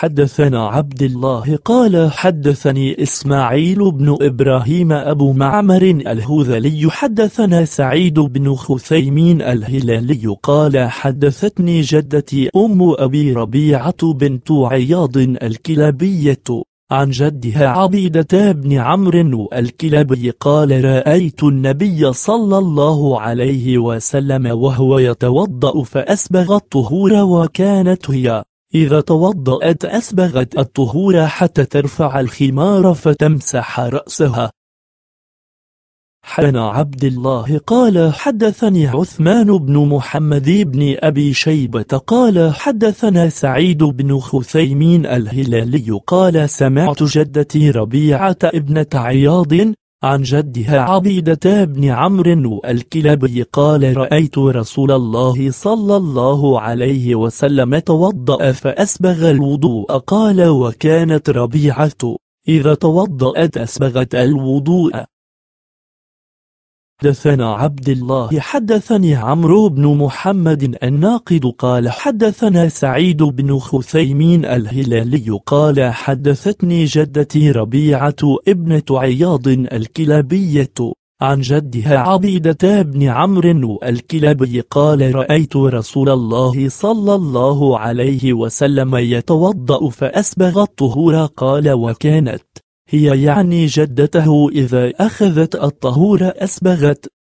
حدثنا عبد الله قال حدثني إسماعيل بن إبراهيم أبو معمر الهذلي حدثنا سعيد بن خثيمين الهلالي قال حدثتني جدتي أم أبي ربيعة بنت عياض الكلابية عن جدها عبيدة بن عمرو الكلابي قال رأيت النبي صلى الله عليه وسلم وهو يتوضأ فأسبغ الطهور وكانت هي إذا توضأت أسبغت الطهور حتى ترفع الخمار فتمسح رأسها حدثنا عبد الله قال حدثني عثمان بن محمد بن أبي شيبة قال حدثنا سعيد بن خثيمين الهلالي قال سمعت جدتي ربيعة ابنة عياض عن جدها عبيدة بن عمرو الكلبي قال رأيت رسول الله صلى الله عليه وسلم توضأ فأسبغ الوضوء قال وكانت ربيعة إذا توضأت أسبغت الوضوء حدثنا عبد الله حدثني عمرو بن محمد الناقد قال حدثنا سعيد بن خثيمين الهلالي قال حدثتني جدتي ربيعة ابنة عياض الكلابية عن جدها عبيدة بن عمرو الكلابي قال رأيت رسول الله صلى الله عليه وسلم يتوضأ فأسبغ الطهور قال وكانت هي يعني جدته إذا أخذت الطهور أسبغت